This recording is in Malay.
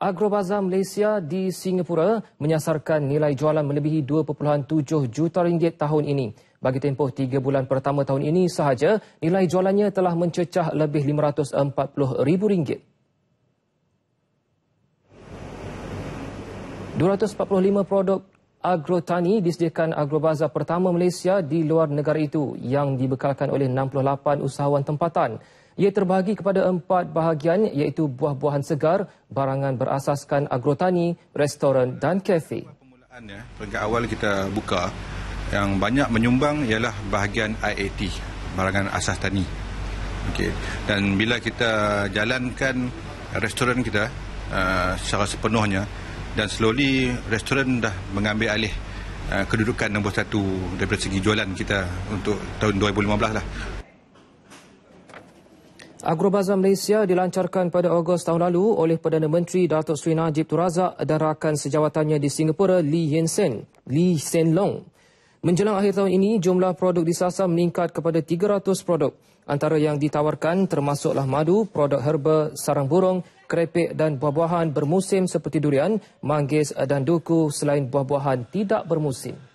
Agrobazar Malaysia di Singapura menyasarkan nilai jualan melebihi 2.7 juta ringgit tahun ini. Bagi tempoh 3 bulan pertama tahun ini sahaja, nilai jualannya telah mencecah lebih 540 ribu ringgit. 245 produk agro tani disediakan Agrobaza pertama Malaysia di luar negara itu yang dibekalkan oleh 68 usahawan tempatan. Ia terbahagi kepada empat bahagian iaitu buah-buahan segar, barangan berasaskan agrotani, restoran dan kafe. Permulaannya, peringkat awal kita buka yang banyak menyumbang ialah bahagian IAT, barangan asas tani. Okey, Dan bila kita jalankan restoran kita uh, secara sepenuhnya dan slowly restoran dah mengambil alih uh, kedudukan nombor satu daripada segi jualan kita untuk tahun 2015 lah. Agrobazar Malaysia dilancarkan pada Ogos tahun lalu oleh Perdana Menteri Datuk Seri Najib Tun Razak dan rakan sejawatannya di Singapura Lee Hsien Sen, Lee Hsien Loong. Menjelang akhir tahun ini, jumlah produk disasar meningkat kepada 300 produk. Antara yang ditawarkan termasuklah madu, produk herba, sarang burung, krepek dan buah-buahan bermusim seperti durian, manggis dan duku selain buah-buahan tidak bermusim.